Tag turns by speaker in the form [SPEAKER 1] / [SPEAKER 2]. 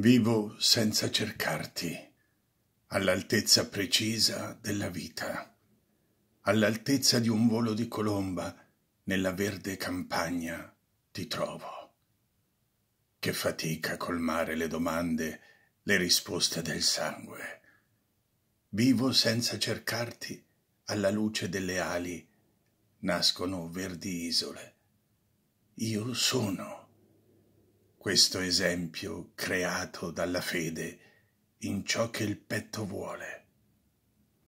[SPEAKER 1] Vivo senza cercarti, all'altezza precisa della vita, all'altezza di un volo di colomba nella verde campagna ti trovo. Che fatica colmare le domande, le risposte del sangue. Vivo senza cercarti, alla luce delle ali nascono verdi isole. Io sono questo esempio creato dalla fede in ciò che il petto vuole.